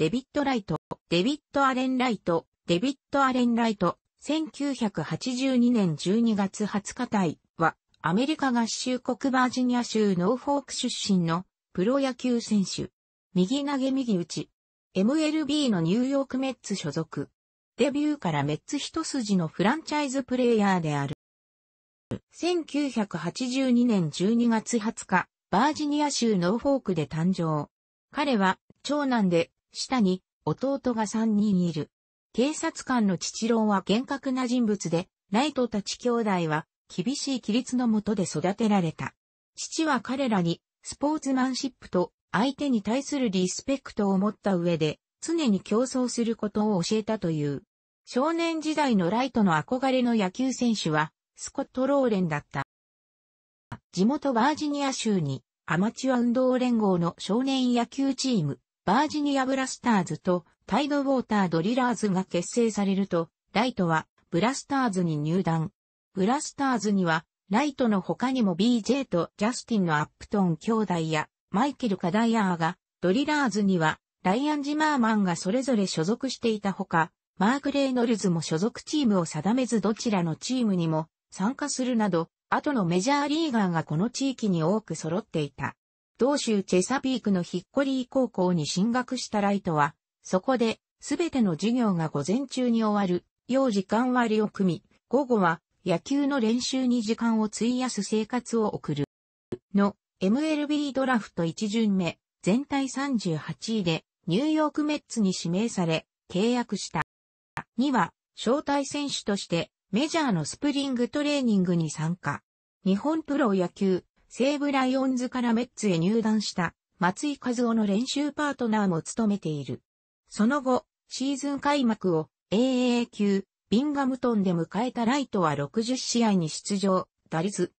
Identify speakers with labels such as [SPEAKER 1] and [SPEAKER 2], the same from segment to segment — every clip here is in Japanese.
[SPEAKER 1] デビット・ライト、デビット・アレン・ライト、デビット・アレン・ライト、1982年12月20日対は、アメリカ合衆国バージニア州ノーフォーク出身のプロ野球選手。右投げ右打ち。MLB のニューヨークメッツ所属。デビューからメッツ一筋のフランチャイズプレイヤーである。1982年12月20日、バージニア州ノーフォークで誕生。彼は長男で下に弟が3人いる。警察官の父郎は厳格な人物で、ライトたち兄弟は厳しい規律のもとで育てられた。父は彼らにスポーツマンシップと相手に対するリスペクトを持った上で常に競争することを教えたという。少年時代のライトの憧れの野球選手はスコット・ローレンだった。地元バージニア州にアマチュア運動連合の少年野球チームバージニアブラスターズとタイドウォータードリラーズが結成されると、ライトはブラスターズに入団。ブラスターズには、ライトの他にも BJ とジャスティンのアップトン兄弟やマイケル・カダイアーが、ドリラーズにはライアン・ジマーマンがそれぞれ所属していたほか、マーク・レイノルズも所属チームを定めずどちらのチームにも参加するなど、後のメジャーリーガーがこの地域に多く揃っていた。同州チェサピークのヒッコリー高校に進学したライトは、そこで、すべての授業が午前中に終わる、要時間割を組み、午後は野球の練習に時間を費やす生活を送る。の、MLB ドラフト1巡目、全体38位で、ニューヨークメッツに指名され、契約した。には、招待選手として、メジャーのスプリングトレーニングに参加。日本プロ野球、西武ライオンズからメッツへ入団した松井和夫の練習パートナーも務めている。その後、シーズン開幕を a a 級ビンガムトンで迎えたライトは60試合に出場、打率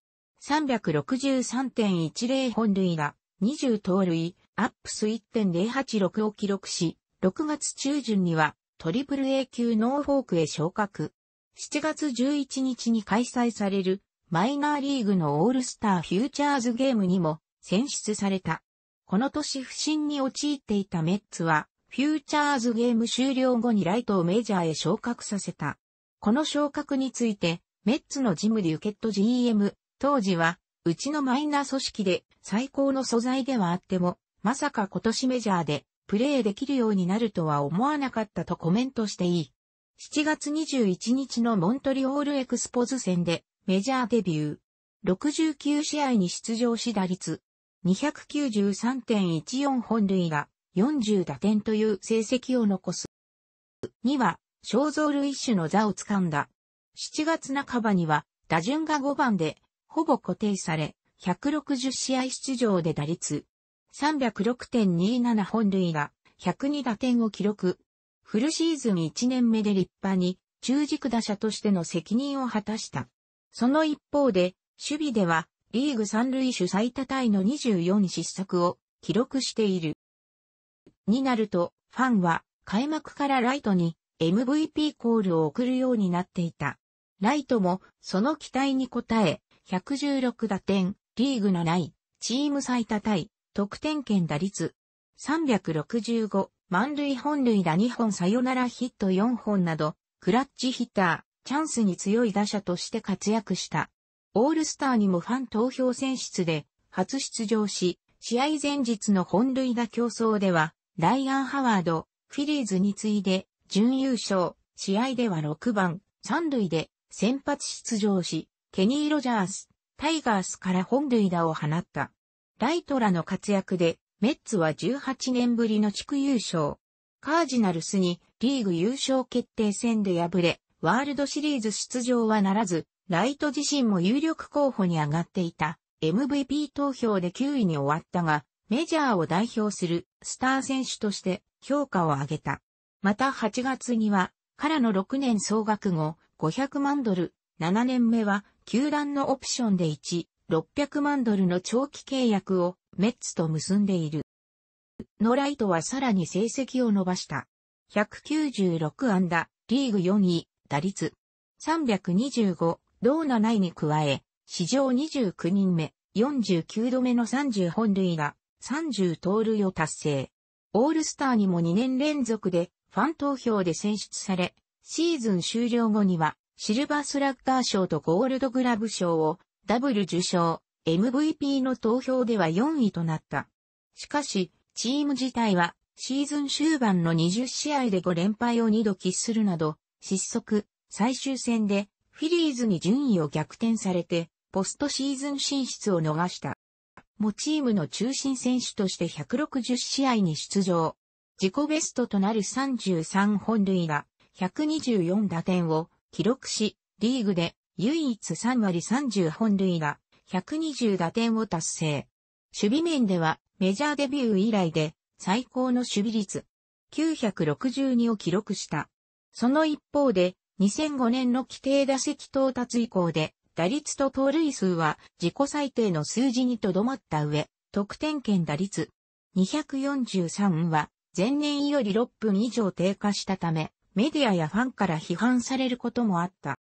[SPEAKER 1] 363.10本塁打、20盗塁、アップス1.086を記録し、6月中旬にはトリプル A 級ノーフォークへ昇格。7月11日に開催されるマイナーリーグのオールスターフューチャーズゲームにも選出された。この年不振に陥っていたメッツは、フューチャーズゲーム終了後にライトをメジャーへ昇格させた。この昇格について、メッツのジム・リュケット GM、当時は、うちのマイナー組織で最高の素材ではあっても、まさか今年メジャーでプレーできるようになるとは思わなかったとコメントしていい。7月21日のモントリオールエクスポズ戦でメジャーデビュー。69試合に出場し打率。293.14本塁打、40打点という成績を残す。2は、肖像類種の座を掴んだ。7月半ばには、打順が5番で、ほぼ固定され、160試合出場で打率、306.27本塁打、102打点を記録。フルシーズン1年目で立派に、中軸打者としての責任を果たした。その一方で、守備では、リーグ三塁手最多タイの24失策を記録している。になると、ファンは開幕からライトに MVP コールを送るようになっていた。ライトもその期待に応え、116打点、リーグ7位、チーム最多タイ、得点圏打率、365、満塁本塁打2本サヨナラヒット4本など、クラッチヒッター、チャンスに強い打者として活躍した。オールスターにもファン投票選出で初出場し、試合前日の本塁打競争では、ライアン・ハワード、フィリーズに次いで準優勝、試合では6番、3塁で先発出場し、ケニー・ロジャース、タイガースから本塁打を放った。ライトらの活躍で、メッツは18年ぶりの地区優勝。カージナルスにリーグ優勝決定戦で敗れ、ワールドシリーズ出場はならず、ライト自身も有力候補に上がっていた MVP 投票で9位に終わったが、メジャーを代表するスター選手として評価を上げた。また8月には、からの6年総額後500万ドル、7年目は球団のオプションで1、600万ドルの長期契約をメッツと結んでいる。のライトはさらに成績を伸ばした。196安打、リーグ4位、打率325、同7位に加え、史上29人目、49度目の30本塁打、30盗塁を達成。オールスターにも2年連続でファン投票で選出され、シーズン終了後にはシルバースラッガー賞とゴールドグラブ賞をダブル受賞、MVP の投票では4位となった。しかし、チーム自体はシーズン終盤の20試合で5連敗を2度喫するなど、失速、最終戦でフィリーズに順位を逆転されて、ポストシーズン進出を逃した。もチームの中心選手として160試合に出場。自己ベストとなる33本塁打、124打点を記録し、リーグで唯一3割30本塁打、120打点を達成。守備面ではメジャーデビュー以来で最高の守備率962を記録した。その一方で、2005年の規定打席到達以降で、打率と盗塁数は自己最低の数字にとどまった上、得点圏打率243は前年より6分以上低下したため、メディアやファンから批判されることもあった。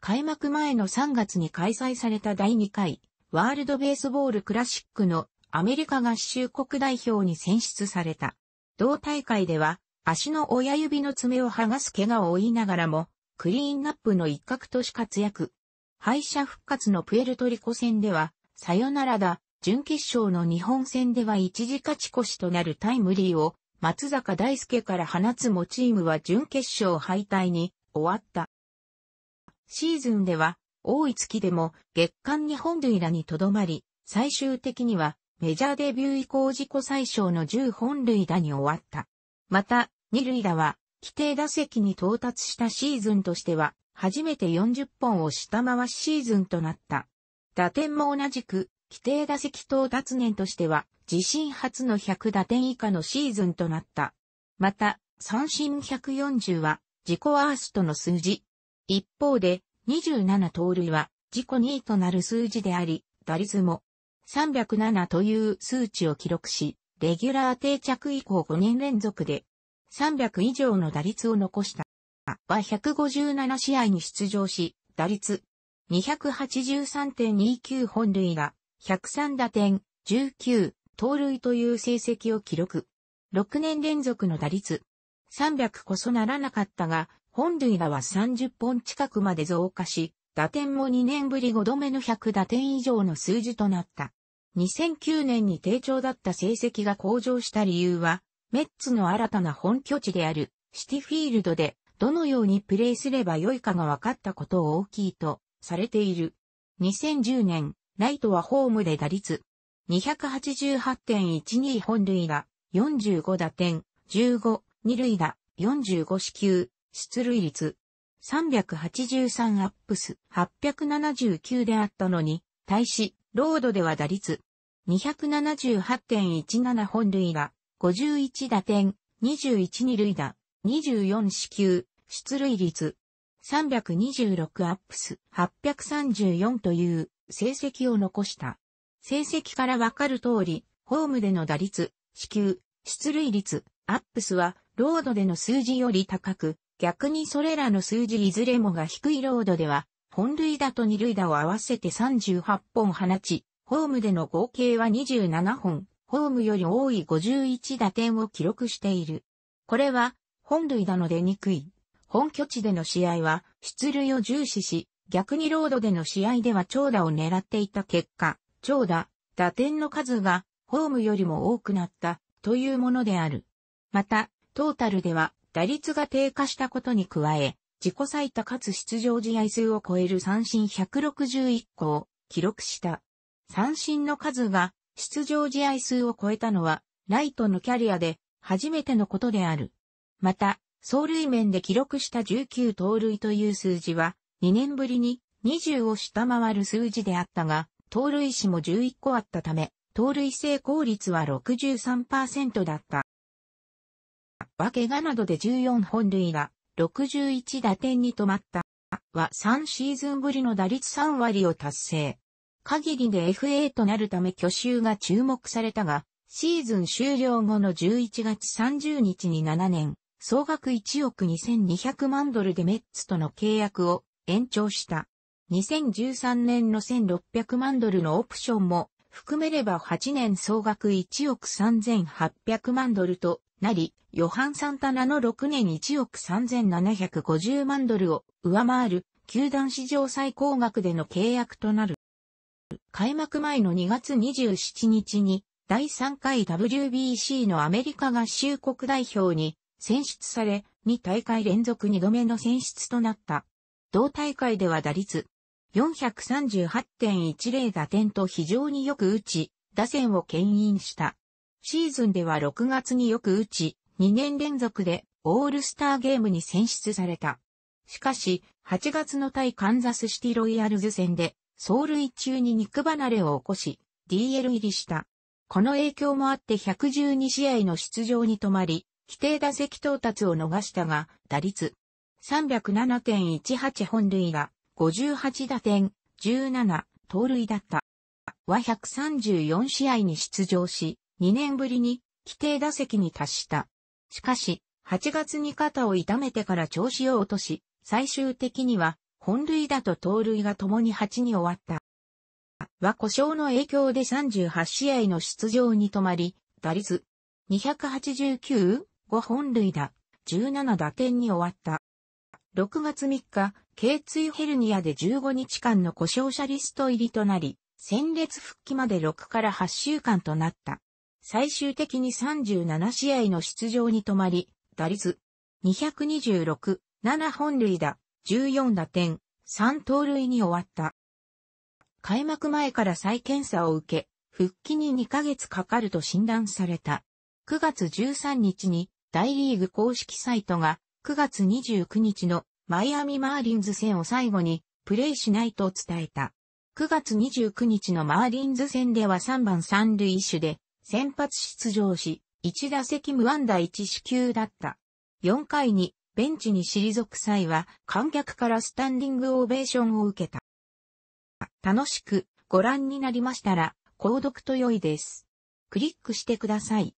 [SPEAKER 1] 開幕前の3月に開催された第2回ワールドベースボールクラシックのアメリカ合衆国代表に選出された。同大会では足の親指の爪を剥がす怪我を負いながらも、クリーンナップの一角とし活躍。敗者復活のプエルトリコ戦では、さよならだ、準決勝の日本戦では一時勝ち越しとなるタイムリーを、松坂大輔から放つもチームは準決勝敗退に終わった。シーズンでは、多い月でも月間日本塁打にとどまり、最終的にはメジャーデビュー以降自己最小の10本塁打に終わった。また、二塁打は、規定打席に到達したシーズンとしては、初めて40本を下回しシーズンとなった。打点も同じく、規定打席到達年としては、自身初の100打点以下のシーズンとなった。また、三振140は、自己ワーストの数字。一方で、27盗塁は、自己2位となる数字であり、打率も、307という数値を記録し、レギュラー定着以降5年連続で、300以上の打率を残した。は157試合に出場し、打率283.29本塁打、103打点、19、盗塁という成績を記録。6年連続の打率300こそならなかったが、本塁打は30本近くまで増加し、打点も2年ぶり5度目の100打点以上の数字となった。2009年に低調だった成績が向上した理由は、メッツの新たな本拠地であるシティフィールドでどのようにプレイすればよいかが分かったことを大きいとされている。2010年、ライトはホームで打率288.12本塁打45打点15、二塁打45四球、出塁率383アップス879であったのに、対し、ロードでは打率278.17本塁打51打点、21二塁打、24四球、出塁率、326アップス、834という成績を残した。成績からわかる通り、ホームでの打率、支給、出塁率、アップスは、ロードでの数字より高く、逆にそれらの数字いずれもが低いロードでは、本塁打と二塁打を合わせて38本放ち、ホームでの合計は27本、ホームより多い51打点を記録している。これは、本塁打のでくい。本拠地での試合は、出塁を重視し、逆にロードでの試合では長打を狙っていた結果、長打、打点の数が、ホームよりも多くなった、というものである。また、トータルでは、打率が低下したことに加え、自己最多かつ出場試合数を超える三振161個を記録した。三振の数が出場試合数を超えたのは、ライトのキャリアで初めてのことである。また、走塁面で記録した19盗塁という数字は、2年ぶりに20を下回る数字であったが、盗塁死も11個あったため、盗塁成功率は63%だった。は怪我などで14本塁が61打点に止まった。は3シーズンぶりの打率3割を達成。限りで FA となるため去就が注目されたが、シーズン終了後の11月30日に7年、総額1億2200万ドルでメッツとの契約を延長した。2013年の1600万ドルのオプションも含めれば8年総額1億3800万ドルとなり、ヨハン・サンタナの6年1億3750万ドルを上回る球団史上最高額での契約となる。開幕前の2月27日に、第3回 WBC のアメリカ合衆国代表に選出され、2大会連続2度目の選出となった。同大会では打率438.10打点と非常によく打ち、打線を牽引した。シーズンでは6月によく打ち、2年連続でオールスターゲームに選出された。しかし、8月の対カンザスシティロイヤルズ戦で走塁中に肉離れを起こし、DL 入りした。この影響もあって112試合の出場に止まり、規定打席到達を逃したが、打率307.18本塁打、58打点、17盗塁だった。は134試合に出場し、2年ぶりに規定打席に達した。しかし、8月に肩を痛めてから調子を落とし、最終的には本塁打と盗塁が共に8に終わった。は故障の影響で38試合の出場に止まり、打率289、5本塁打、17打点に終わった。6月3日、頸椎ヘルニアで15日間の故障者リスト入りとなり、戦列復帰まで6から8週間となった。最終的に37試合の出場に止まり、打率226、7本塁打、14打点、3盗塁に終わった。開幕前から再検査を受け、復帰に2ヶ月かかると診断された。9月13日に大リーグ公式サイトが9月29日のマイアミマーリンズ戦を最後にプレイしないと伝えた。9月29日のマーリンズ戦では3番3塁手で先発出場し、1打席無安打1死球だった。4回にベンチに退く際は、観客からスタンディングオベーションを受けた。楽しくご覧になりましたら、購読と良いです。クリックしてください。